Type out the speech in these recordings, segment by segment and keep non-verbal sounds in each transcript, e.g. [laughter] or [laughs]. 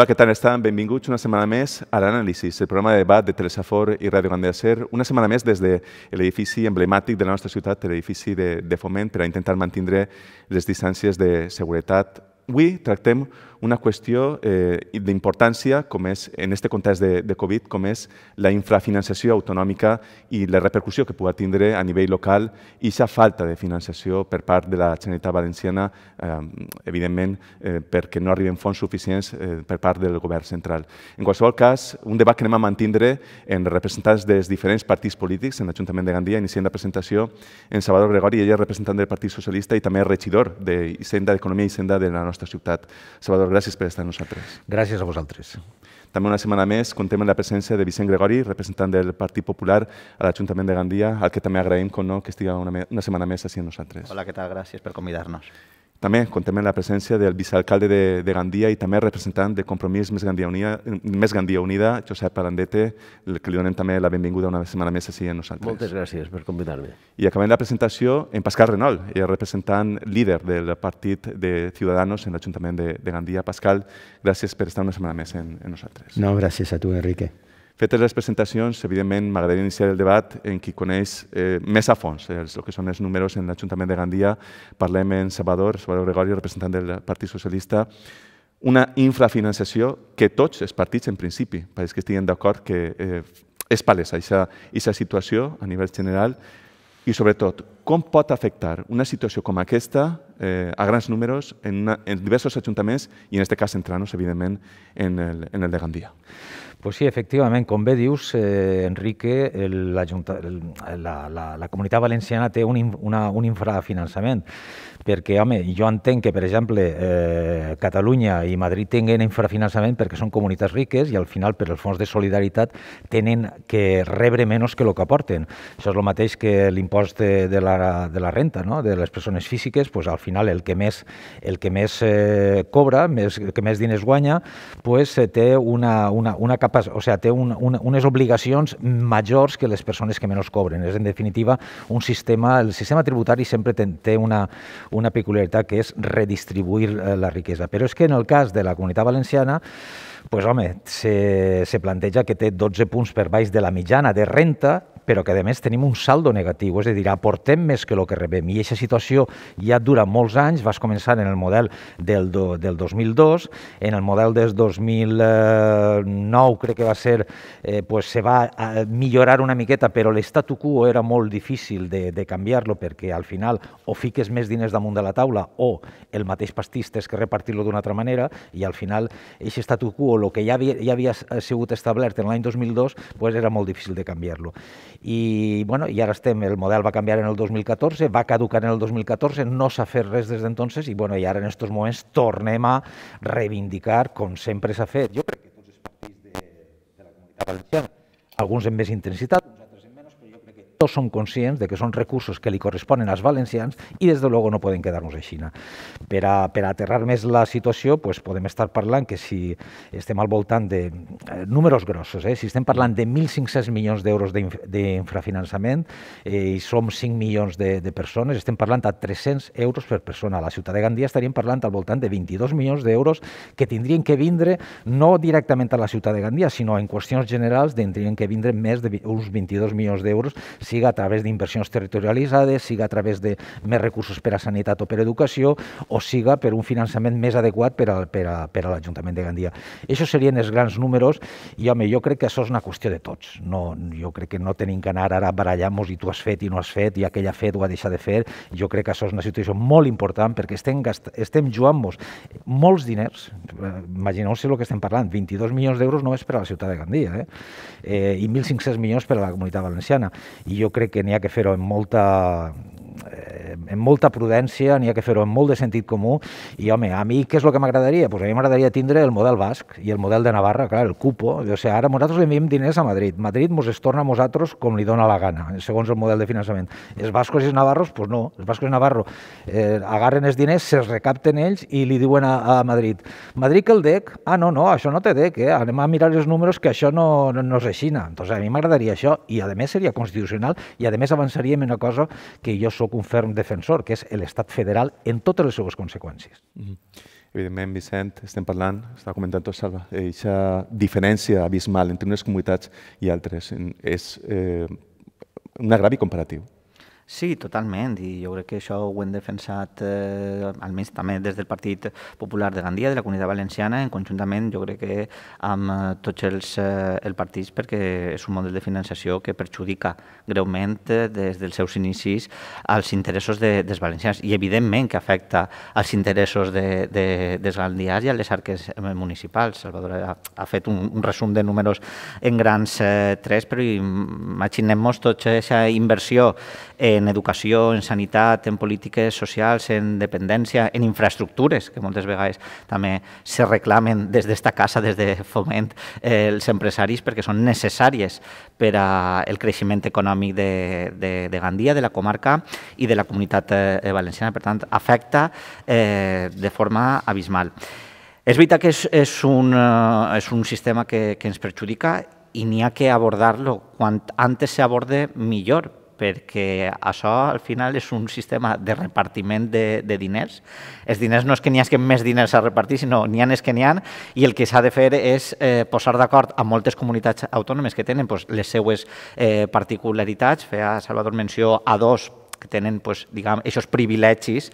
Hola, què tal estan? Benvinguts una setmana més a l'Anàlisi, el programa de debat de Telesafor i Ràdio Gran de Ser, una setmana més des de l'edifici emblemàtic de la nostra ciutat, l'edifici de, de Foment, per a intentar mantenir les distàncies de seguretat. Avui tractem una qüestió eh, d'importància, com és, en aquest context de, de Covid, com és la infrafinanciació autonòmica i la repercussió que pugui tindre a nivell local i la falta de finançació per part de la Generalitat Valenciana, eh, evidentment, eh, perquè no arriben fons suficients eh, per part del govern central. En qualsevol cas, un debat que anem a mantindre en representants dels diferents partits polítics en l'Ajuntament de Gandia, iniciant la presentació en Salvador Gregori, ella és representant del Partit Socialista i també regidor d'Hisenda, d'Economia i Hisenda de la nostra ciutat. Salvador gràcies per estar amb nosaltres. Gràcies a vosaltres. També una setmana més contem amb la presència de Vicent Gregori, representant del Partit Popular a l'Ajuntament de Gandia, al que també agraïm, com no, que estigui una, una setmana més així amb nosaltres. Hola, què tal? Gràcies per convidar-nos també contem amb la presència del vicealcalde de, de Gandia i també representant de Compromís Més Gandia Unida, Més Gandia Unida Josep Alandete, que li donem també la benvinguda una setmana més així a nosaltres. Moltes gràcies per convidar-me. I acabem la presentació en Pascal Renol, el eh, representant líder del partit de Ciudadanos en l'Ajuntament de, de Gandia. Pascal, gràcies per estar una setmana més en, en nosaltres. No, gràcies a tu, Enrique. Fetes les presentacions, evidentment m'agradaria iniciar el debat en qui coneix eh, més a fons eh, el que són els números en l'Ajuntament de Gandia. Parlem en Salvador, Salvador Gregori, representant del Partit Socialista, una infrafinanciació que tots els partits, en principi, pareix que estiguin d'acord que eh, és palesa aquesta situació a nivell general i, sobretot, com pot afectar una situació com aquesta eh, a grans números en, una, en diversos ajuntaments i, en aquest cas, centrant-nos, evidentment, en el, en el de Gandia. Pues sí, efectivament, com bé dius, eh, Enrique, el, el, la, la, la comunitat valenciana té un, una, un infrafinançament, perquè, home, jo entenc que, per exemple, eh, Catalunya i Madrid tinguen infrafinançament perquè són comunitats riques i al final, per el fons de solidaritat, tenen que rebre menys que el que aporten. Això és el mateix que l'impost de, de, la, de la renta, no? de les persones físiques, pues, al final el que més, el que més eh, cobra, més, el que més diners guanya, pues, eh, té una, una, una capacitat capaç, o sigui, té un, un, unes obligacions majors que les persones que menys cobren. És, en definitiva, un sistema, el sistema tributari sempre té, té una, una peculiaritat que és redistribuir eh, la riquesa. Però és que en el cas de la comunitat valenciana, pues, home, se, se planteja que té 12 punts per baix de la mitjana de renta, però que a més tenim un saldo negatiu, és a dir, aportem més que el que rebem i aquesta situació ja dura molts anys, vas començar en el model del, do, del 2002, en el model del 2009 crec que va ser, eh, pues, se va eh, millorar una miqueta, però l'estatu quo era molt difícil de, de canviar-lo perquè al final o fiques més diners damunt de la taula o el mateix pastís tens que repartir-lo d'una altra manera i al final aquest estatu quo, el que ja havia, ja havia sigut establert en l'any 2002, pues, era molt difícil de canviar-lo i, bueno, i ara estem, el model va canviar en el 2014, va caducar en el 2014, no s'ha fet res des d'entonces i, bueno, i ara en aquests moments tornem a reivindicar com sempre s'ha fet. Jo crec que tots els partits de, de la comunitat valenciana, alguns amb més intensitat, uns tots som conscients de que són recursos que li corresponen als valencians i des de luego no poden quedar-nos Xina. Per a, per a aterrar més la situació pues, podem estar parlant que si estem al voltant de eh, números grossos, eh, si estem parlant de 1.500 milions d'euros d'infrafinançament eh, i som 5 milions de, de persones, estem parlant a 300 euros per persona. A la ciutat de Gandia estaríem parlant al voltant de 22 milions d'euros que tindrien que vindre no directament a la ciutat de Gandia, sinó en qüestions generals tindrien que vindre més d'uns 22 milions d'euros siga a través d'inversions territorialitzades, siga a través de més recursos per a sanitat o per a educació, o siga per un finançament més adequat per a, per a, per a l'Ajuntament de Gandia. Això serien els grans números i, home, jo crec que això és una qüestió de tots. No, jo crec que no tenim que anar ara a barallar-nos i tu has fet i no has fet i aquell ha fet o ha deixat de fer. Jo crec que això és una situació molt important perquè estem, gast... estem jugant-nos molts diners, imagineu-se el que estem parlant, 22 milions d'euros només per a la ciutat de Gandia eh? Eh, i 1.500 milions per a la comunitat valenciana. I jo crec que n'hi ha que fer-ho amb molta, eh, amb molta prudència, n'hi ha que fer-ho amb molt de sentit comú, i home, a mi què és el que m'agradaria? pues a mi m'agradaria tindre el model basc i el model de Navarra, clar, el cupo, o sigui, ara nosaltres li enviem diners a Madrid, Madrid mos es torna a nosaltres com li dona la gana, segons el model de finançament. Els bascos i els navarros, doncs pues no, els bascos i navarros eh, agarren els diners, se'ls recapten ells i li diuen a, a Madrid, Madrid que el DEC, ah no, no, això no té DEC, eh? anem a mirar els números que això no, no, no és així. Entonces, a mi m'agradaria això i a més seria constitucional i a més avançaríem en una cosa que jo sóc un ferm defensor, que és l'estat federal en totes les seves conseqüències. Mm -hmm. Evidentment, Vicent, estem parlant, està comentant tot Salva, aquesta diferència abismal entre unes comunitats i altres és eh, un agravi comparatiu. Sí, totalment, i jo crec que això ho hem defensat eh, almenys també des del Partit Popular de Gandia, de la Comunitat Valenciana, en conjuntament jo crec que amb eh, tots els, eh, el partits, perquè és un model de finançació que perjudica greument eh, des dels seus inicis als interessos de, dels valencians i evidentment que afecta als interessos de, de, dels gandiars i a les arques eh, municipals. Salvador ha, ha fet un, un resum de números en grans eh, tres, però imaginem-nos tota aquesta inversió en eh, en educació, en sanitat, en polítiques socials, en dependència, en infraestructures, que moltes vegades també se reclamen des d'esta casa, des de foment, eh, els empresaris perquè són necessàries per al creixement econòmic de, de, de Gandia, de la comarca i de la comunitat eh, eh, valenciana. Per tant, afecta eh, de forma abismal. És veritat que és, és, un, eh, és un sistema que, que ens perjudica i n'hi ha que abordar-lo. Quan antes s'aborde, millor, perquè això al final és un sistema de repartiment de, de diners. Els diners no és que n'hi hagi més diners a repartir, sinó n'hi ha és que n'hi ha i el que s'ha de fer és eh, posar d'acord amb moltes comunitats autònomes que tenen doncs, les seues eh, particularitats, feia Salvador menció a dos que tenen pues, diguem, aquests privilegis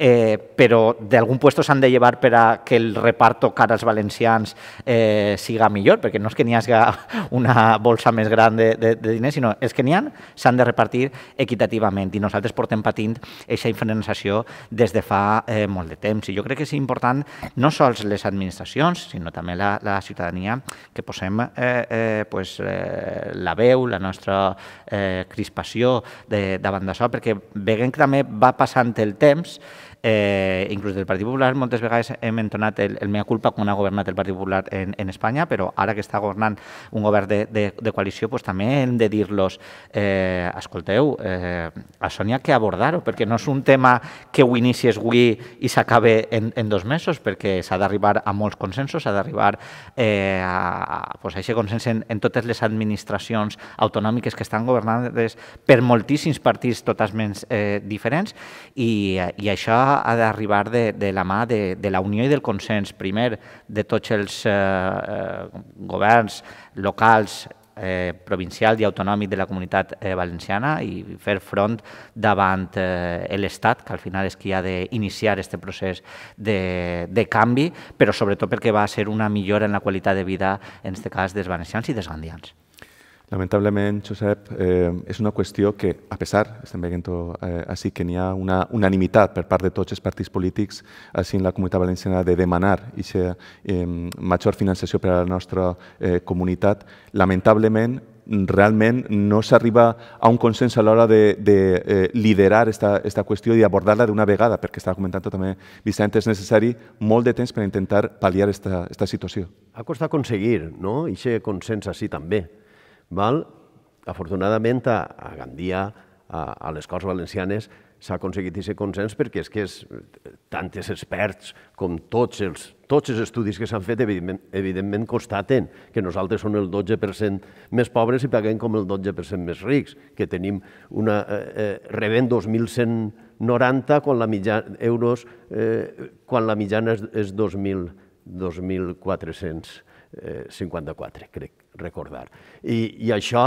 eh, però d'algun lloc s'han de llevar per a que el reparto cara als valencians eh, siga millor, perquè no és que n'hi hagi [laughs] una bolsa més gran de, de, de diners, sinó els que n'hi ha s'han de repartir equitativament i nosaltres portem patint aquesta infrenançació des de fa eh, molt de temps i jo crec que és important no sols les administracions, sinó també la, la ciutadania que posem eh, eh, pues, eh, la veu, la nostra eh, crispació de, davant d'això, perquè veiem que també va passant el temps Eh, inclús del Partit Popular, moltes vegades hem entonat el, el mea culpa quan ha governat el Partit Popular en, en Espanya, però ara que està governant un govern de, de, de coalició, pues, també hem de dir-los, eh, escolteu, eh, n'hi ha que abordar-ho, perquè no és un tema que ho inicies avui i s'acabe en, en dos mesos, perquè s'ha d'arribar a molts consensos, s'ha d'arribar eh, a, pues, a aquest consens en, en totes les administracions autonòmiques que estan governades per moltíssims partits totalment eh, diferents i, eh, i això ha, d'arribar de, de la mà de, de la unió i del consens, primer, de tots els eh, eh governs locals, eh, provincial i autonòmic de la comunitat eh, valenciana i fer front davant eh, l'Estat, que al final és qui ha d'iniciar aquest procés de, de canvi, però sobretot perquè va ser una millora en la qualitat de vida, en aquest cas, dels valencians i dels gandians. Lamentablement, Josep, eh, és una qüestió que, a pesar, estem veient eh, així que n'hi ha una unanimitat per part de tots els partits polítics així en la comunitat valenciana de demanar aquesta eh, major finançació per a la nostra eh, comunitat, lamentablement realment no s'arriba a un consens a l'hora de, de eh, liderar esta, esta qüestió i abordar-la d'una vegada, perquè estava comentant també Vicent, és necessari molt de temps per intentar pal·liar esta, esta situació. Ha costat aconseguir, no?, aquest consens així també. Val? Afortunadament, a, a Gandia, a, a les Corts Valencianes, s'ha aconseguit aquest consens perquè és que és, tant els experts com tots els, tots els estudis que s'han fet evidentment, evidentment constaten que nosaltres som el 12% més pobres i paguem com el 12% més rics, que tenim una, eh, eh rebem 2.190 quan la mitjana, euros eh, quan la mitjana és, és 2.400 eh, 54, crec recordar. I, i això...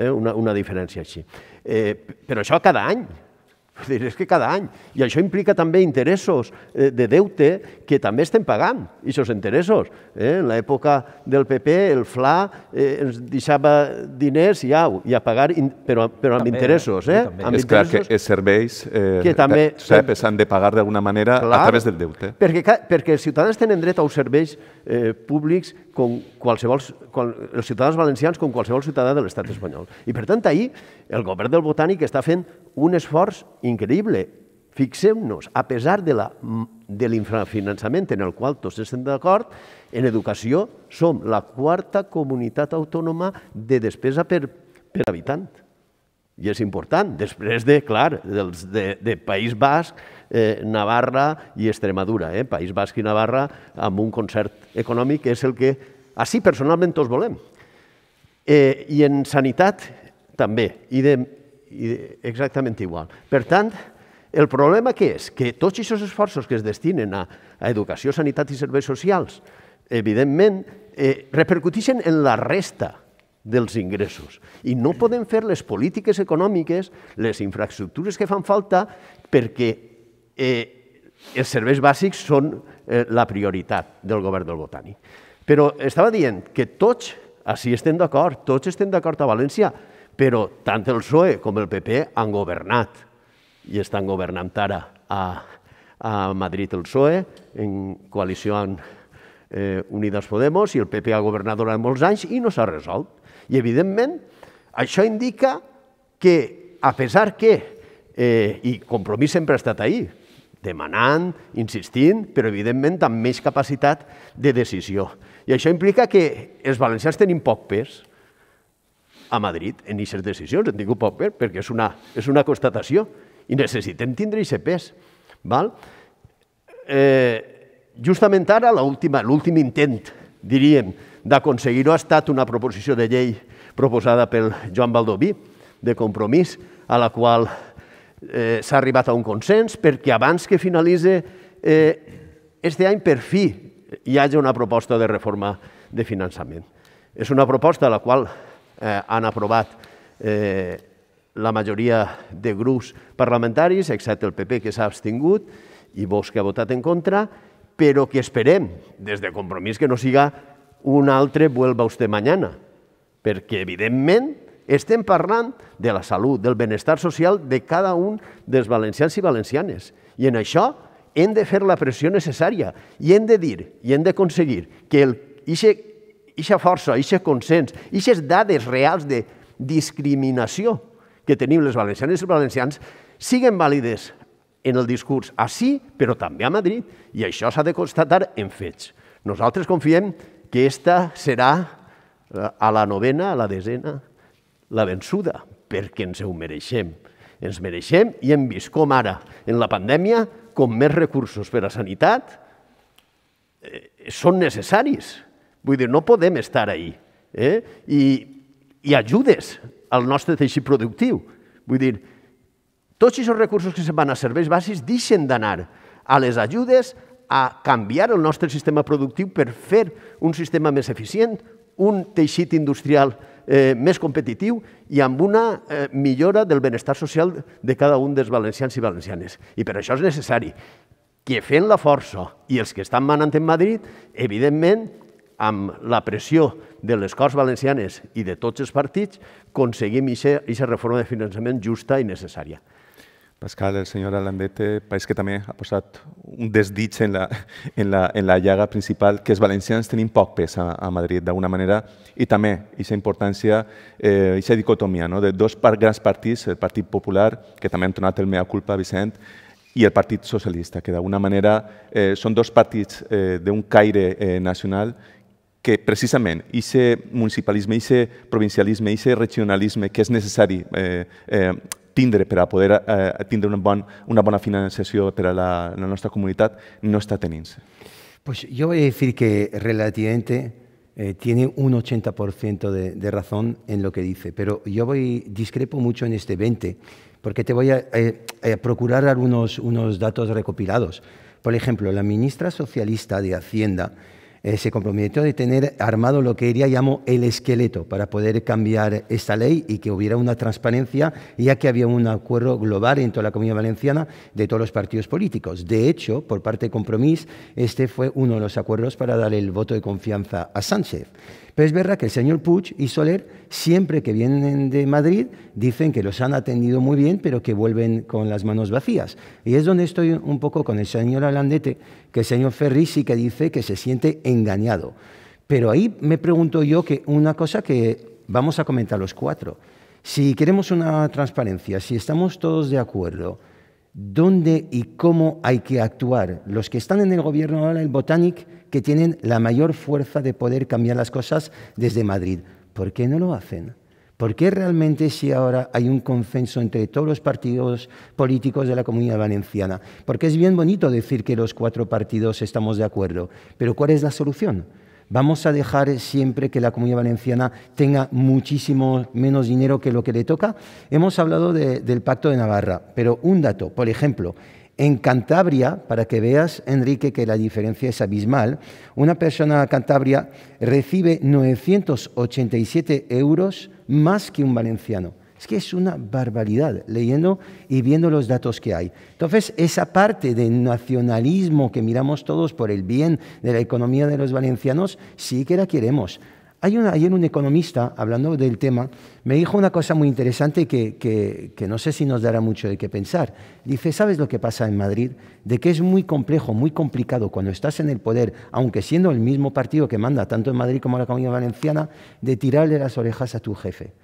Eh, una, una diferència així. Eh, però això cada any, Dir, és que cada any. I això implica també interessos eh, de deute que també estem pagant, i aquests interessos. Eh? En l'època del PP, el FLA eh, ens deixava diners i au, i a pagar, però, però també, interessos. Eh? També. Amb és interessos clar que els serveis eh, que també, Josep, eh, s'han de pagar d'alguna manera clar, a través del deute. Perquè, perquè els ciutadans tenen dret a uns serveis eh, públics com qualsevol, qual, els ciutadans valencians com qualsevol ciutadà de l'estat espanyol. I per tant, ahir el govern del Botànic està fent un esforç increïble. Fixem-nos, a pesar de l'infrafinançament en el qual tots estem d'acord, en educació som la quarta comunitat autònoma de despesa per, per habitant. I és important, després de, clar, dels de, de País Basc, eh, Navarra i Extremadura. Eh? País Basc i Navarra amb un concert econòmic és el que així personalment tots volem. Eh, I en sanitat també. I de, exactament igual. Per tant, el problema que és? Que tots aquests esforços que es destinen a, a educació, sanitat i serveis socials, evidentment, eh, repercuteixen en la resta dels ingressos. I no podem fer les polítiques econòmiques, les infraestructures que fan falta, perquè eh, els serveis bàsics són eh, la prioritat del govern del Botànic. Però estava dient que tots, així estem d'acord, tots estem d'acord a València, però tant el PSOE com el PP han governat i estan governant ara a, a Madrid el PSOE en coalició amb eh, Unidas Podemos i el PP ha governat durant molts anys i no s'ha resolt. I evidentment això indica que a pesar que, eh, i compromís sempre ha estat ahir, demanant, insistint, però evidentment amb més capacitat de decisió. I això implica que els valencians tenim poc pes, a Madrid en aquestes decisions, en un poc per, perquè és una, és una constatació i necessitem tindre aquest pes. Val? Eh, justament ara, l'últim intent, diríem, d'aconseguir-ho ha estat una proposició de llei proposada pel Joan Baldoví, de compromís, a la qual eh, s'ha arribat a un consens perquè abans que finalitze eh, este any, per fi, hi hagi una proposta de reforma de finançament. És una proposta a la qual eh, han aprovat eh, la majoria de grups parlamentaris, excepte el PP que s'ha abstingut i Vox, que ha votat en contra, però que esperem des de compromís que no siga un altre vuelva usted mañana, perquè evidentment estem parlant de la salut, del benestar social de cada un dels valencians i valencianes. I en això hem de fer la pressió necessària i hem de dir i hem d'aconseguir que el, ixe eixa força, eixa consens, eixes dades reals de discriminació que tenim les valencianes i els valencians siguen vàlides en el discurs així, però també a Madrid, i això s'ha de constatar en fets. Nosaltres confiem que esta serà eh, a la novena, a la desena, la vençuda, perquè ens ho mereixem. Ens mereixem i hem vist com ara, en la pandèmia, com més recursos per a sanitat eh, són necessaris Vull dir, no podem estar ahí. Eh? I, I ajudes al nostre teixit productiu. Vull dir, tots aquests recursos que se'n van a serveis bàsics deixen d'anar a les ajudes, a canviar el nostre sistema productiu per fer un sistema més eficient, un teixit industrial eh, més competitiu i amb una eh, millora del benestar social de cada un dels valencians i valencianes. I per això és necessari que fent la força i els que estan manant en Madrid, evidentment, amb la pressió de les Corts Valencianes i de tots els partits, aconseguim aquesta reforma de finançament justa i necessària. Pascal, el senyor Alandete pareix que també ha posat un desdit en la, en la, en la llaga principal, que els valencians tenim poc pes a, a Madrid, d'alguna manera, i també aquesta importància, eh, aquesta dicotomia no? de dos grans partits, el Partit Popular, que també han donat el mea culpa, Vicent, i el Partit Socialista, que d'alguna manera eh, són dos partits eh, d'un caire eh, nacional que precisamente hice municipalismo, hice provincialismo, hice regionalismo que es necesario eh, eh, poder atender eh, una, buena una para nuestra comunidad, la, la no está teniendo. Pues yo voy a decir que relativamente eh, tiene un 80% de, de, razón en lo que dice, pero yo voy, discrepo mucho en este 20, porque te voy a, a eh, procurar algunos unos datos recopilados. Por ejemplo, la ministra socialista de Hacienda eh, se comprometió de tener armado lo que ella llamó el esqueleto para poder cambiar esta ley y que hubiera una transparencia, ya que había un acuerdo global en toda la Comunidad Valenciana de todos los partidos políticos. De hecho, por parte de Compromís, este fue uno de los acuerdos para dar el voto de confianza a Sánchez. Pero es verdad que el señor Puig y Soler, siempre que vienen de Madrid, dicen que los han atendido muy bien, pero que vuelven con las manos vacías. Y es donde estoy un poco con el señor Alandete, que el señor Ferri sí que dice que se siente engañado. Pero ahí me pregunto yo que una cosa que vamos a comentar los cuatro. Si queremos una transparencia, si estamos todos de acuerdo, ¿dónde y cómo hay que actuar? Los que están en el gobierno ahora, el Botanic, que tienen la mayor fuerza de poder cambiar las cosas desde Madrid. ¿Por qué no lo hacen? ¿Por qué realmente si ahora hay un consenso entre todos los partidos políticos de la comunidad valenciana? Porque es bien bonito decir que los cuatro partidos estamos de acuerdo, pero ¿cuál es la solución? ¿Vamos a dejar siempre que la comunidad valenciana tenga muchísimo menos dinero que lo que le toca? Hemos hablado del Pacto de Navarra, pero un dato, por ejemplo, en Cantabria, para que veas, Enrique, que la diferencia es abismal, una persona de Cantabria recibe 987 euros más que un valenciano. Es que es una barbaridad, leyendo y viendo los datos que hay. Entonces, esa parte de nacionalismo que miramos todos por el bien de la economía de los valencianos, sí que la queremos. Hay ayer un economista, hablando del tema, me dijo una cosa muy interesante que, que, no sé si nos dará mucho de qué pensar. Dice, ¿sabes lo que pasa en Madrid? De que es muy complejo, muy complicado cuando estás en el poder, aunque siendo el mismo partido que manda tanto en Madrid como en la Comunidad Valenciana, de tirarle las orejas a tu jefe.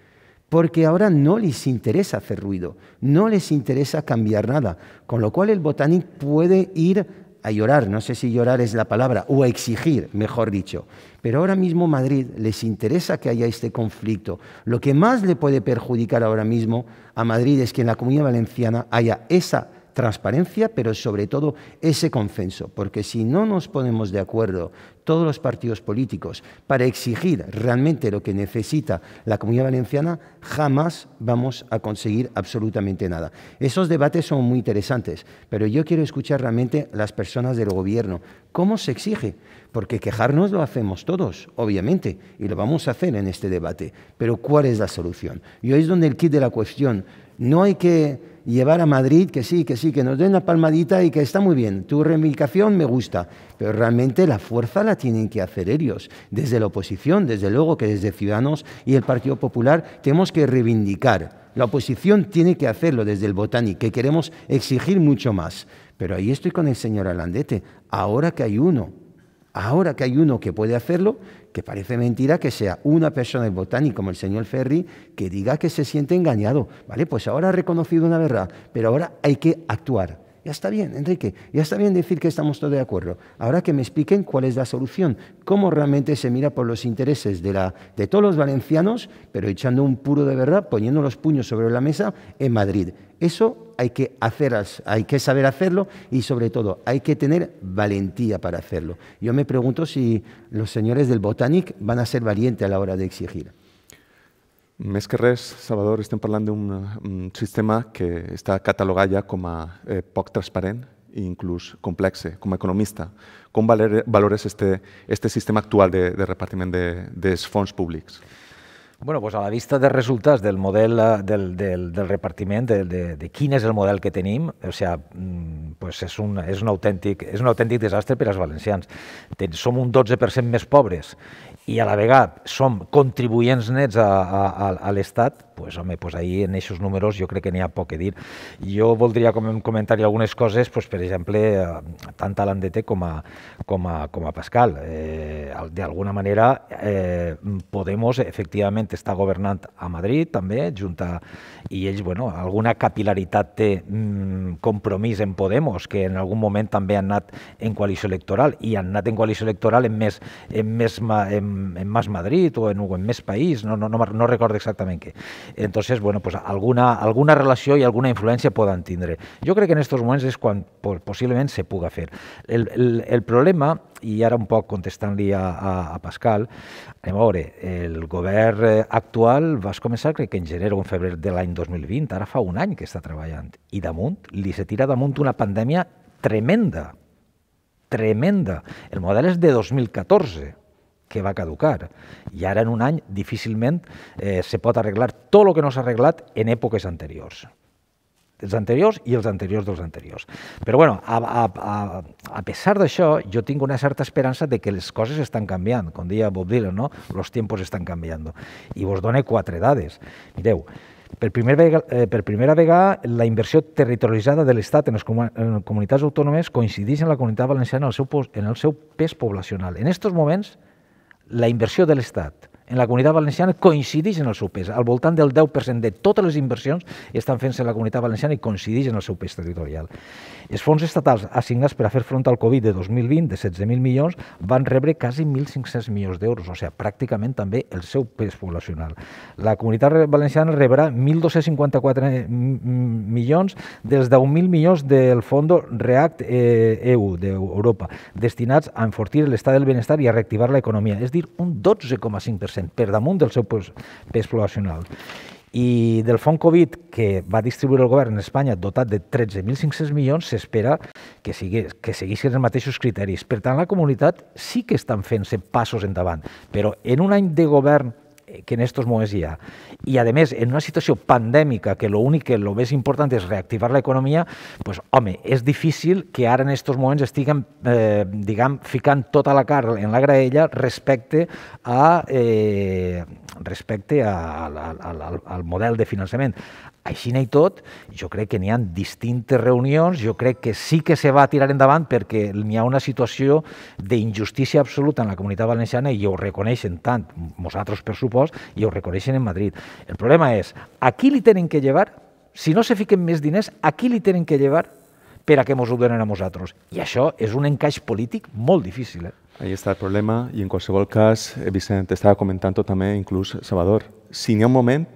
Porque ahora no les interesa hacer ruido, no les interesa cambiar nada, con lo cual el botánico puede ir a llorar, no sé si llorar es la palabra, o a exigir, mejor dicho. Pero ahora mismo Madrid les interesa que haya este conflicto. Lo que más le puede perjudicar ahora mismo a Madrid es que en la comunidad valenciana haya esa transparencia, pero sobre todo ese consenso, porque si no nos ponemos de acuerdo todos los partidos políticos para exigir realmente lo que necesita la comunidad valenciana, jamás vamos a conseguir absolutamente nada. Esos debates son muy interesantes, pero yo quiero escuchar realmente las personas del gobierno. ¿Cómo se exige? Porque quejarnos lo hacemos todos, obviamente, y lo vamos a hacer en este debate. Pero ¿cuál es la solución? Y ahí es donde el kit de la cuestión. No hay que llevar a Madrid, que sí, que sí, que nos den una palmadita y que está muy bien, tu reivindicación me gusta, pero realmente la fuerza la tienen que hacer ellos, desde la oposición, desde luego que desde Ciudadanos y el Partido Popular tenemos que reivindicar. La oposición tiene que hacerlo desde el Botánico que queremos exigir mucho más. Pero ahí estoy con el señor Alandete. Ahora que hay uno, ahora que hay uno que puede hacerlo, que parece mentira que sea una persona del botánico como el señor Ferry que diga que se siente engañado. Vale, pues ahora ha reconocido una verdad, pero ahora hay que actuar. Ya está bien, Enrique, ya está bien decir que estamos todos de acuerdo. Ahora que me expliquen cuál es la solución, cómo realmente se mira por los intereses de, la, de todos los valencianos, pero echando un puro de verdad, poniendo los puños sobre la mesa en Madrid. Eso hay que, hay que saber hacerlo y sobre todo hay que tener valentía para hacerlo. Yo me pregunto si los señores del Botanic van a ser valientes a la hora de exigir. Més que res, Salvador, estem hablando de un sistema que está catalogado ya como poco eh, poc transparent e incluso complexe como economista, con valores este, este, sistema actual de, repartimiento de, fondos públicos? Bueno, pues a la vista de resultats del model eh, del, del, del repartiment, de, de, de quin és el model que tenim, o sea, mm, pues és, un, és, un autèntic, és un autèntic desastre per als valencians. Som un 12% més pobres i a la vegada som contribuents nets a, a, a l'Estat, pues home, pues ahí en aquests números jo crec que n'hi ha poc a dir. Jo voldria comentar algunes coses, pues, per exemple, eh, tant a l'Andete com, a, com, a, com a Pascal. Eh, D'alguna manera, eh, Podemos efectivament està governant a Madrid també, junta, i ells, bueno, alguna capilaritat té mm, compromís en Podemos, que en algun moment també han anat en coalició electoral, i han anat en coalició electoral en més, en més, en, en més Madrid o en, en més país, no, no, no, no recordo exactament què. Entonces, bueno, pues alguna, alguna relació i alguna influència poden tindre. Jo crec que en aquests moments és quan possiblement se puga fer. El, el, el problema, i ara un poc contestant-li a, a, a Pascal, anem a veure, el govern actual va començar, crec que en gener o en febrer de l'any 2020, ara fa un any que està treballant, i damunt, li se tira damunt una pandèmia tremenda, tremenda. El model és de 2014, que va caducar. I ara en un any difícilment eh, se pot arreglar tot el que no s'ha arreglat en èpoques anteriors els anteriors i els anteriors dels anteriors. Però bueno, a, a, a, a pesar d'això, jo tinc una certa esperança de que les coses estan canviant. Com deia Bob Dylan, no? los tiempos estan canviant. I vos dono quatre dades. Mireu, per, primer vega, eh, per primera vegada, la inversió territorialitzada de l'Estat en les comun comunitats autònomes coincideix en la comunitat valenciana en el seu, en el seu pes poblacional. En aquests moments, la inversió de l'Estat en la comunitat valenciana coincideix en el seu pes. Al voltant del 10% de totes les inversions estan fent-se en la comunitat valenciana i coincideix en el seu pes territorial. Els fons estatals assignats per a fer front al Covid de 2020, de 16.000 milions, van rebre quasi 1.500 milions d'euros, o sigui, pràcticament també el seu pes poblacional. La comunitat valenciana rebrà 1.254 eh, milions dels 10.000 milions del Fondo React EU eh, e d'Europa, destinats a enfortir l'estat del benestar i a reactivar l'economia, és dir, un 12,5% 5%, per damunt del seu pes, pes poblacional. I del fons Covid que va distribuir el govern en Espanya, dotat de 13.500 milions, s'espera que, sigui, que seguissin els mateixos criteris. Per tant, la comunitat sí que estan fent-se passos endavant, però en un any de govern que en estos momentos ya. Y además, en una situación pandémica, que lo único, lo más importante es reactivar la economía, pues, home, es difícil que ahora en estos momentos estiguen, eh, digamos, ficant tota la carn en la graella respecte a, eh, respecte a, al, al, al, al model de finançament. Així i tot, jo crec que n'hi ha distintes reunions, jo crec que sí que se va tirar endavant perquè n'hi ha una situació d'injustícia absoluta en la comunitat valenciana i ho reconeixen tant, nosaltres per supost, i ho reconeixen en Madrid. El problema és, a qui li tenen que llevar? Si no se fiquen més diners, a qui li tenen que llevar per a què ens ho donen a nosaltres? I això és un encaix polític molt difícil. Eh? Ahí està el problema i en qualsevol cas, eh, Vicent, estava comentant també inclús Salvador, si n'hi ha un moment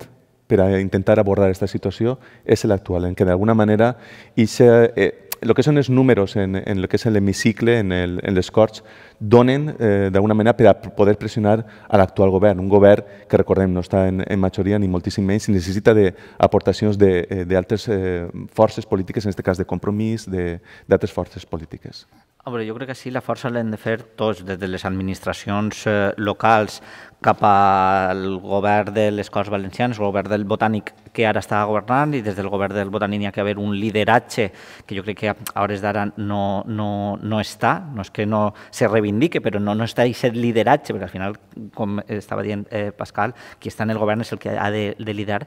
per a intentar abordar esta situació és l'actual, en què d'alguna manera ixa, eh, el que són els números en, en el que és l'hemicicle, en, el, en les Corts, donen eh, d'alguna manera per a poder pressionar a l'actual govern, un govern que recordem no està en, en majoria ni moltíssim menys, i necessita d'aportacions d'altres eh, eh, forces polítiques, en aquest cas de compromís, d'altres forces polítiques. veure, jo crec que sí, la força l'hem de fer tots, des de les administracions eh, locals, cap al govern de les Corts Valencianes, el govern del Botànic que ara està governant i des del govern del Botànic hi ha que haver un lideratge que jo crec que a hores d'ara no, no, no està, no és que no se reivindique, però no, no està aquest lideratge, perquè al final, com estava dient eh, Pascal, qui està en el govern és el que ha de, de liderar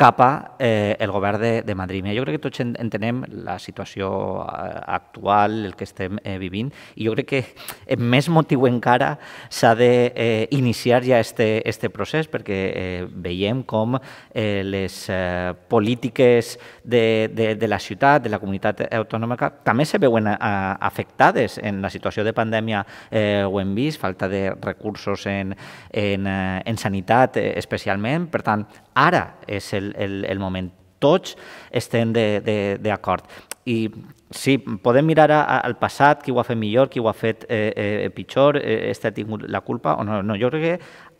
cap a eh, el govern de, de Madrid. jo crec que tots entenem la situació eh, actual, el que estem eh, vivint, i jo crec que amb eh, més motiu encara s'ha d'iniciar eh, ja este, este procés? Perquè eh, veiem com eh, les eh, polítiques de, de, de la ciutat, de la comunitat autònoma, també se veuen a, eh, afectades en la situació de pandèmia, eh, ho hem vist, falta de recursos en, en, eh, en sanitat eh, especialment, per tant, ara és el, el, el moment tots estem d'acord. I sí, podem mirar a, a, al passat, qui ho ha fet millor, qui ho ha fet eh, eh, pitjor, eh, este ha tingut la culpa o no. no. Jo crec que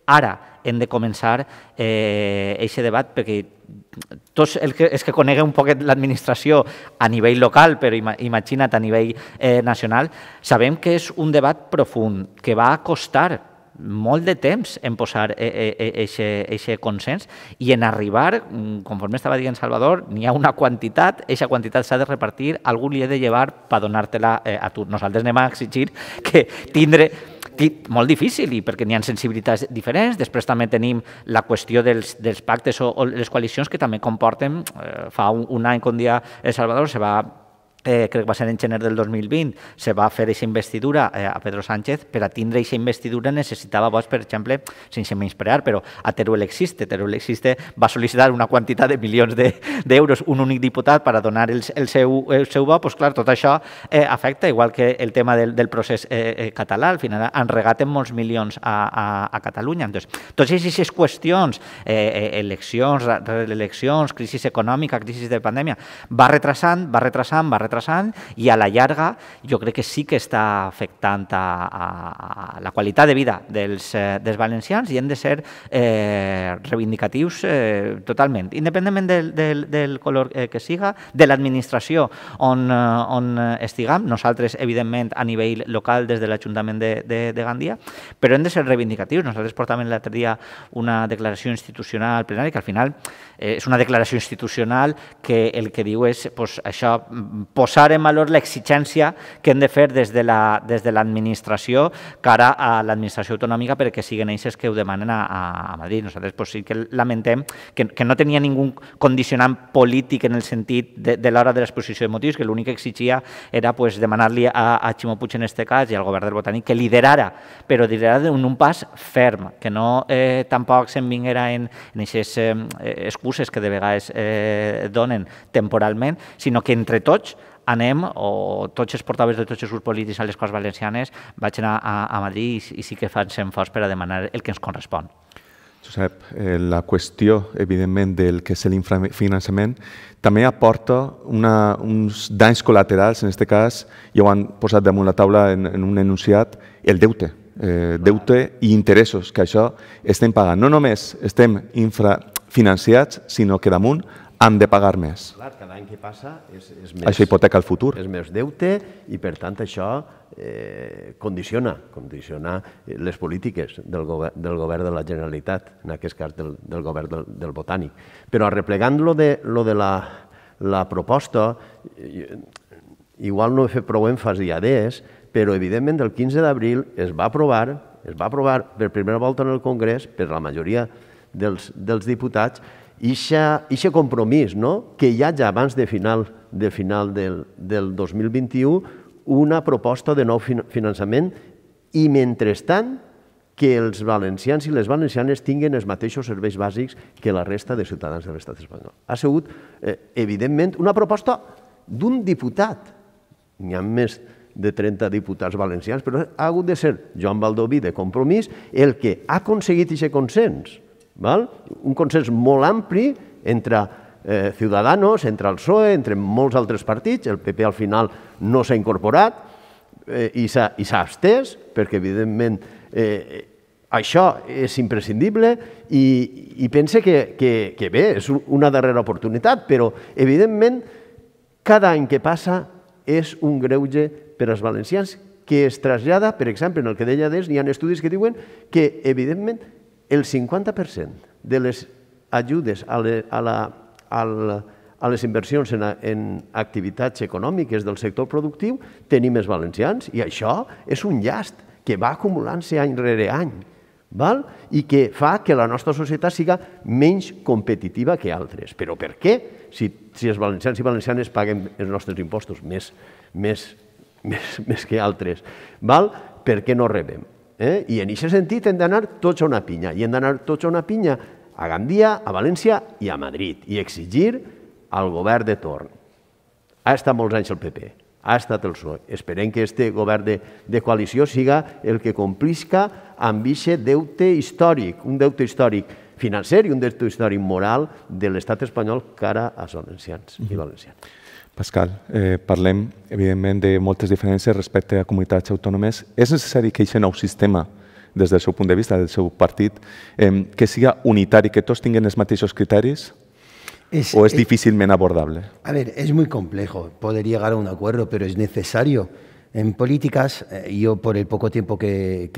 Ara hem de començar eh, aquest debat perquè tots el que, és que conegueu un poquet l'administració a nivell local, però imagina't a nivell eh, nacional, sabem que és un debat profund, que va costar molt de temps en posar aquest eh, eh, eh, consens i en arribar, mm, conforme estava dient Salvador, n'hi ha una quantitat, aquesta quantitat s'ha de repartir, algú li ha de llevar per donar-te-la a tu. Nosaltres anem a exigir que tindre tip molt difícil i perquè n'hi ha sensibilitats diferents. Després també tenim la qüestió dels, dels pactes o, o les coalicions que també comporten... Eh, fa un, un any com dia El Salvador se va eh, crec que va ser en gener del 2020, se va fer aquesta investidura eh, a Pedro Sánchez, per a tindre aquesta investidura necessitava vots, per exemple, sense menysprear, però a Teruel existe, Teruel existe, va sol·licitar una quantitat de milions d'euros, de, un únic diputat per a donar el, el, seu, el seu vot, doncs clar, tot això eh, afecta, igual que el tema del, del procés eh, eh, català, al final han regat en molts milions a, a, a Catalunya. Entonces, totes aquestes qüestions, eh, eh eleccions, reeleccions, crisi econòmica, crisi de pandèmia, va retrasant, va retrasant, va retrasant interessant i a la llarga jo crec que sí que està afectant a, a, a la qualitat de vida dels, eh, dels valencians i hem de ser eh, reivindicatius eh, totalment, independentment del, del, del color eh, que siga, de l'administració on, eh, on estigam, nosaltres evidentment a nivell local des de l'Ajuntament de, de, de Gandia, però hem de ser reivindicatius. Nosaltres portàvem l'altre dia una declaració institucional plenària que al final eh, és una declaració institucional que el que diu és pues, això mm, posar en valor l'exigència que hem de fer des de l'administració la, des de cara a l'administració autonòmica perquè siguin ells els que ho demanen a, a Madrid. Nosaltres pues, sí que lamentem que, que no tenia ningú condicionant polític en el sentit de, de l'hora de l'exposició de motius, que l'únic que exigia era pues, demanar-li a, a Ximó Puig en este cas i al govern del Botànic que liderara, però liderara en un pas ferm, que no eh, tampoc se'n vinguera en, en aquestes eh, excuses que de vegades eh, donen temporalment, sinó que entre tots anem, o tots els portaves de tots els grups polítics a les Corts Valencianes vaig anar a, a Madrid i, i sí que fan sent forts per a demanar el que ens correspon. Josep, eh, la qüestió, evidentment, del que és l'infrafinançament també aporta una, uns danys col·laterals, en aquest cas, ja ho han posat damunt la taula en, en un enunciat, el deute. Eh, deute i interessos, que això estem pagant. No només estem infrafinanciats, sinó que damunt han de pagar més. Clar, cada any que passa és, és més... Això hipoteca el futur. És més deute i, per tant, això eh, condiciona, condiciona eh, les polítiques del govern, del govern de la Generalitat, en aquest cas del, del govern del, del Botànic. Però arreplegant lo de, lo de la, la proposta, eh, igual no he fet prou èmfasi a DES, però evidentment el 15 d'abril es va aprovar es va aprovar per primera volta en el Congrés per la majoria dels, dels diputats aquest compromís no? que hi hagi abans de final, de final del, del 2021 una proposta de nou finançament i mentrestant que els valencians i les valencianes tinguin els mateixos serveis bàsics que la resta de ciutadans de l'estat espanyol. Ha sigut, eh, evidentment, una proposta d'un diputat. N'hi ha més de 30 diputats valencians, però ha hagut de ser Joan Baldoví de Compromís el que ha aconseguit aquest consens Val? Un consens molt ampli entre eh, Ciudadanos, entre el PSOE, entre molts altres partits. El PP al final no s'ha incorporat eh, i s'ha abstès, perquè evidentment eh, això és imprescindible i, i pense que, que, que bé, és una darrera oportunitat, però evidentment cada any que passa és un greuge per als valencians que es trasllada, per exemple, en el que deia des, hi ha estudis que diuen que, evidentment, el 50% de les ajudes a, le, a, la, a, la, a les inversions en, en activitats econòmiques del sector productiu tenim els valencians i això és un llast que va acumulant-se any rere any val? i que fa que la nostra societat siga menys competitiva que altres. Però per què? Si, si els valencians i valencianes paguen els nostres impostos més, més, [laughs] més, més que altres, val? per què no rebem? Eh? I en aquest sentit hem d'anar tots a una pinya, i hem d'anar tots a una pinya a Gandia, a València i a Madrid, i exigir al govern de torn. Ha estat molts anys el PP, ha estat el PSOE. Esperem que este govern de, de coalició siga el que complisca amb aquest deute històric, un deute històric financer i un deute històric moral de l'estat espanyol cara als valencians mm -hmm. Pascal, eh, parlem, evidentment, de moltes diferències respecte a comunitats autònomes. És necessari que aquest nou sistema, des del seu punt de vista, del seu partit, eh, que siga unitari, que tots tinguin els mateixos criteris? Es, ¿O és es difícilmente abordable? A veure, és molt complex poder llegar a un acord, però és necessari En políticas, eh, yo por el poco tiempo que,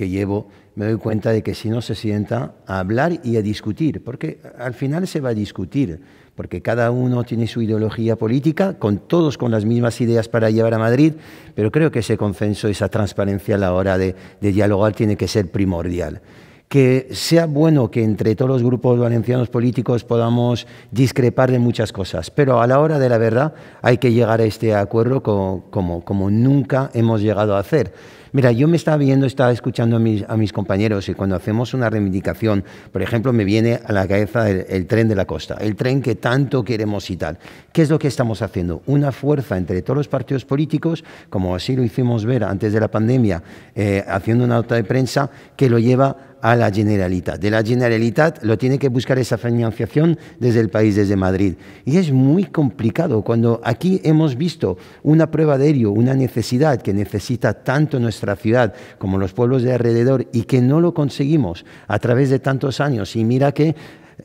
llevo, me doy cuenta de que si no se sienta a hablar y a discutir, porque al final se va a discutir, porque cada uno tiene su ideología política, con todos con las mismas ideas para llevar a Madrid, pero creo que ese consenso, esa transparencia a la hora de, de dialogar tiene que ser primordial que sea bueno que entre todos los grupos valencianos políticos podamos discrepar de muchas cosas, pero a la hora de la verdad hay que llegar a este acuerdo como, nunca hemos llegado a hacer. Mira, yo me estaba viendo, estaba escuchando a mis, compañeros y cuando hacemos una reivindicación, por ejemplo, me viene a la cabeza el, tren de la costa, el tren que tanto queremos y tal. ¿Qué es lo que estamos haciendo? Una fuerza entre todos los partidos políticos, como así lo hicimos ver antes de la pandemia, eh, haciendo una nota de prensa que lo lleva a la Generalitat. De la Generalitat lo tiene que buscar esa financiación desde el país, desde Madrid. Y es muy complicado cuando aquí hemos visto una prueba de ello, una necesidad que necesita tanto nuestra ciudad como los pueblos de alrededor y que no lo conseguimos a través de tantos años. Y mira que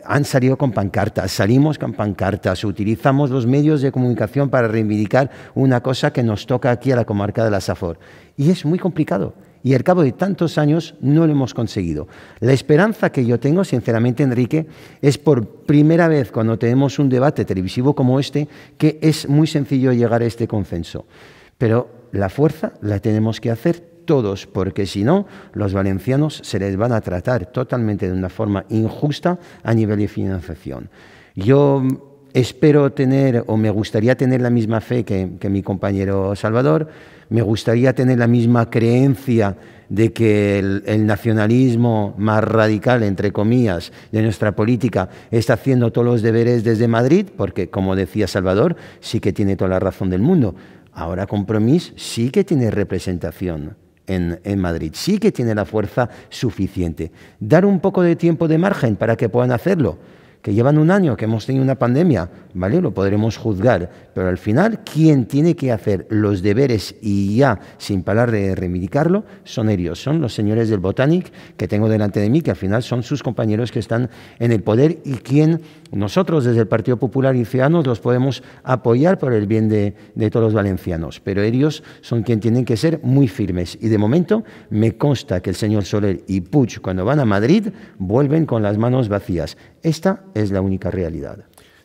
han salido con pancartas, salimos con pancartas, utilizamos los medios de comunicación para reivindicar una cosa que nos toca aquí a la comarca de la Safor. Y es muy complicado y al cabo de tantos años no lo hemos conseguido. La esperanza que yo tengo, sinceramente, Enrique, es por primera vez cuando tenemos un debate televisivo como este que es muy sencillo llegar a este consenso. Pero la fuerza la tenemos que hacer todos, porque si no, los valencianos se les van a tratar totalmente de una forma injusta a nivel de financiación. Yo espero tener o me gustaría tener la misma fe que, mi compañero Salvador me gustaría tener la misma creencia de que el, nacionalismo más radical, entre comillas, de nuestra política está haciendo todos los deberes desde Madrid, porque, como decía Salvador, sí que tiene toda la razón del mundo. Ahora Compromís sí que tiene representación en Madrid, sí que tiene la fuerza suficiente. Dar un poco de tiempo de margen para que puedan hacerlo que llevan un año, que hemos tenido una pandemia, ¿vale? Lo podremos juzgar, pero al final quien tiene que hacer los deberes y ya sin parar de reivindicarlo son ellos, son los señores del Botanic que tengo delante de mí, que al final son sus compañeros que están en el poder y quien nosotros desde el Partido Popular y Ciudadanos los podemos apoyar por el bien de, todos los valencianos, pero ellos son quien tienen que ser muy firmes y de momento me consta que el señor Soler y Puig cuando van a Madrid vuelven con las manos vacías. Esta és la única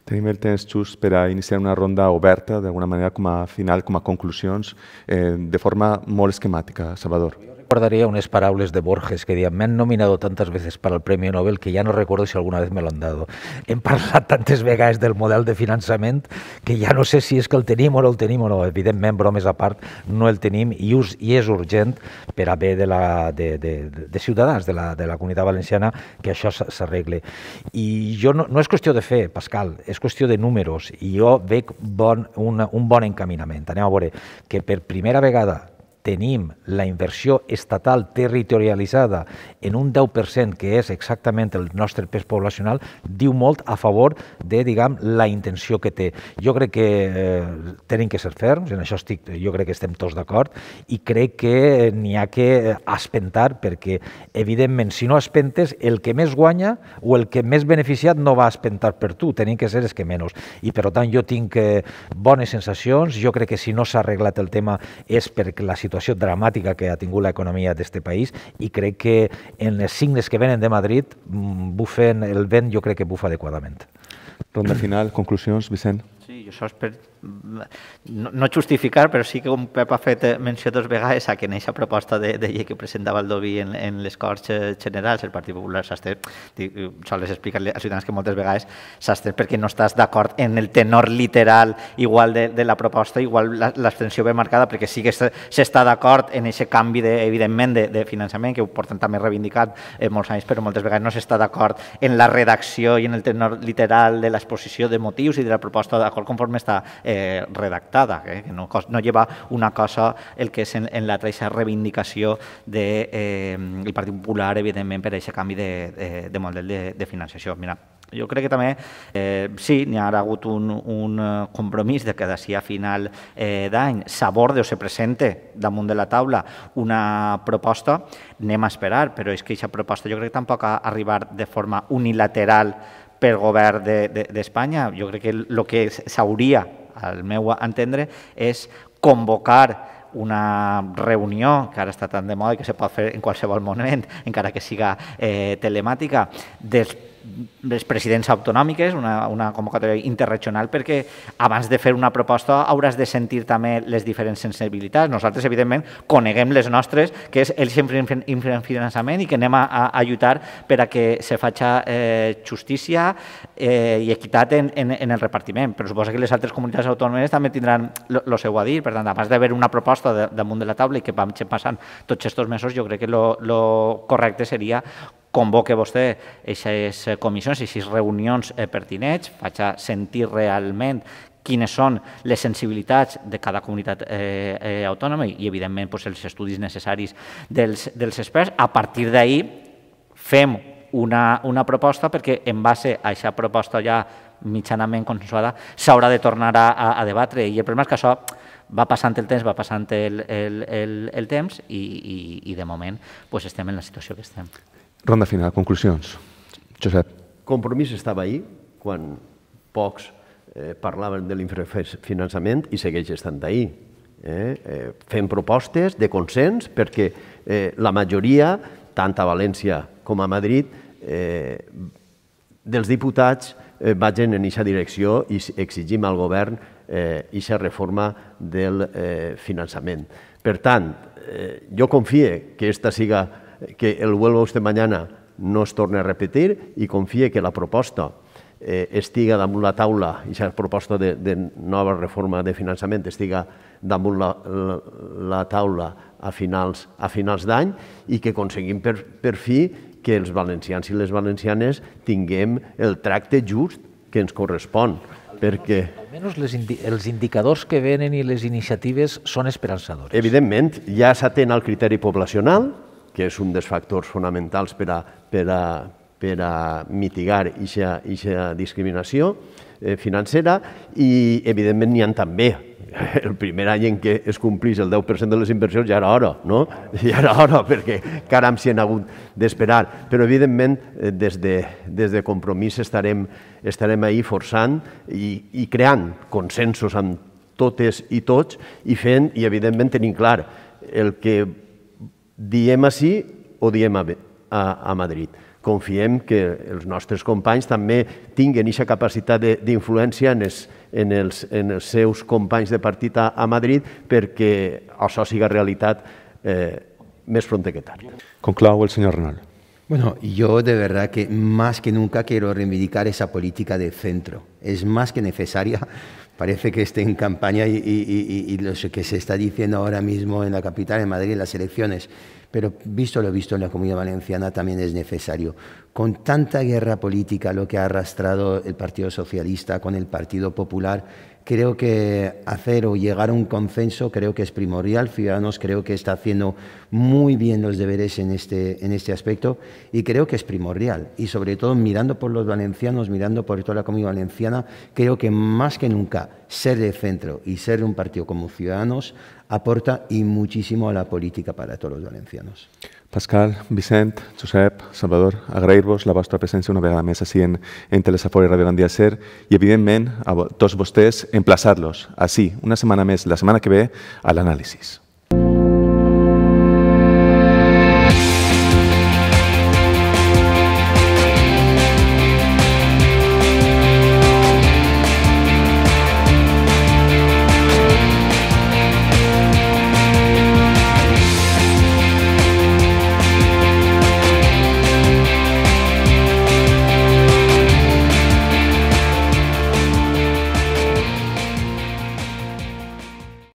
Tenim el temps just per a iniciar una ronda oberta, d'alguna manera, com a final, com a conclusions, eh, de forma molt esquemàtica, Salvador recordaría unas palabras de Borges que decía, me han nominado tantas veces para el Premio Nobel que ya no recuerdo si alguna vez me lo han dado. Hem parlat tantes vegades del model de finançament que ja no sé si és que el tenim o no el tenim o no. Evidentment, bromes a part, no el tenim i, us, i és urgent per a bé de, la, de, de, de ciutadans de la, de la comunitat valenciana que això s'arregle. I jo no, no és qüestió de fer, Pascal, és qüestió de números i jo veig bon, un bon encaminament. Anem a veure que per primera vegada tenim la inversió estatal territorialitzada en un 10%, que és exactament el nostre pes poblacional, diu molt a favor de, diguem, la intenció que té. Jo crec que eh, tenim que ser ferms, en això estic, jo crec que estem tots d'acord, i crec que eh, n'hi ha que espentar, perquè, evidentment, si no espentes, el que més guanya o el que més beneficiat no va espentar per tu, tenim que ser els que menys. I, per tant, jo tinc eh, bones sensacions, jo crec que si no s'ha arreglat el tema és perquè la situació situació dramàtica que ha tingut l'economia d'aquest país i crec que en les signes que venen de Madrid mm, bufen el vent, jo crec que bufa adequadament. Ronda final, conclusions, Vicent. Sí, jo és per... No, no justificar, però sí que un Pep ha fet menció dos vegades a que en aquesta proposta de, de llei que presentava el Dobí en, en les Corts Generals, el Partit Popular s'ha sol les explicar als ciutadans que moltes vegades s'ha perquè no estàs d'acord en el tenor literal igual de, de la proposta, igual l'abstenció ve marcada perquè sí que s'està d'acord en aquest canvi, de, evidentment, de, de finançament, que ho porten també reivindicat eh, molts anys, però moltes vegades no s'està d'acord en la redacció i en el tenor literal de l'exposició de motius i de la proposta d'acord mejor conforme está eh, redactada, eh, que no, no, lleva una cosa el que és en, en la aquesta reivindicació del de, eh, el Partit Popular, evidentment, per aquest canvi de, de, de model de, de finançació. Mira, jo crec que també eh, sí, n'hi ha hagut un, un compromís de que d'ací a final eh, d'any s'aborde o se presente damunt de la taula una proposta, anem a esperar, però és que aquesta proposta jo crec que tampoc ha arribat de forma unilateral pel govern d'Espanya. De, de, jo crec que el que s'hauria, al meu entendre, és convocar una reunió, que ara està tan de moda i que se pot fer en qualsevol moment, [laughs] encara que siga eh, telemàtica, dels les presidents autonòmiques, una, una convocatòria interregional, perquè abans de fer una proposta hauràs de sentir també les diferents sensibilitats. Nosaltres, evidentment, coneguem les nostres, que és el sempre infrafinançament i que anem a, a, ajudar per a que se faci eh, justícia eh, i equitat en, en, en el repartiment. Però suposo que les altres comunitats autònomes també tindran el seu a dir. Per tant, abans d'haver una proposta de, damunt de la taula i que vam passant tots aquests mesos, jo crec que el correcte seria convoque vostè aquestes eh, comissions, aquestes reunions eh, pertinents, faci sentir realment quines són les sensibilitats de cada comunitat eh, eh, autònoma i, evidentment, doncs, els estudis necessaris dels, dels experts. A partir d'ahir fem una, una proposta perquè en base a aquesta proposta ja mitjanament consensuada s'haurà de tornar a, a, a debatre. I el problema és que això va passant el temps, va passant el, el, el, el temps i, i, i de moment pues, estem en la situació que estem. Ronda final, conclusions. Josep. Compromís estava ahir quan pocs eh, parlaven de l'infrafinançament i segueix estant ahir. Eh? Eh, fem propostes de consens perquè eh, la majoria, tant a València com a Madrid, eh, dels diputats eh, vagin en aquesta direcció i exigim al govern aquesta eh, reforma del eh, finançament. Per tant, eh, jo confie que aquesta siga que el Huelva usted mañana no es torni a repetir i confie que la proposta eh, estiga damunt la taula, i la proposta de, de nova reforma de finançament estiga damunt la, la, la taula a finals, a finals d'any i que aconseguim per, per fi que els valencians i les valencianes tinguem el tracte just que ens correspon. Almenys, perquè... Almenys les indi els indicadors que venen i les iniciatives són esperançadores. Evidentment, ja s'atén al criteri poblacional, que és un dels factors fonamentals per a, per a, per a mitigar aquesta discriminació eh, financera i, evidentment, n'hi ha també. [laughs] El primer any en què es complís el 10% de les inversions ja era hora, no? [laughs] Ja era hora, perquè caram s'hi han hagut d'esperar. Però, evidentment, eh, des de, des de compromís estarem, estarem ahí forçant i, i creant consensos amb totes i tots i fent, i evidentment tenint clar el que diem així o diem a, a, a Madrid. Confiem que els nostres companys també tinguen aquesta capacitat d'influència en, es, en, els, en els seus companys de partit a, a Madrid perquè això siga realitat eh, més pront que tard. Conclau el senyor Renal. Bueno, yo de verdad que más que nunca quiero reivindicar esa política de centro. Es más que necesaria parece que esté en campaña y, lo que se está diciendo ahora mismo en la capital, en Madrid, en las elecciones. Pero visto lo visto en la comunidad valenciana también es necesario. Con tanta guerra política, lo que ha arrastrado el Partido Socialista con el Partido Popular, creo que hacer o llegar a un consenso creo que es primordial. Ciudadanos creo que está haciendo muy bien los deberes en este, en este aspecto y creo que es primordial. Y sobre todo mirando por los valencianos, mirando por toda la comunidad valenciana, creo que más que nunca ser de centro y ser un partido como Ciudadanos aporta y muchísimo a la política para todos los valencianos. Pascal, Vicent, Josep, Salvador, agrair-vos la vostra presència una vegada més així en, en Telesafora i Radio Gandia Ser i, evidentment, a tots vostès emplaçar-los així, una setmana més, la setmana que ve, a l'anàlisis.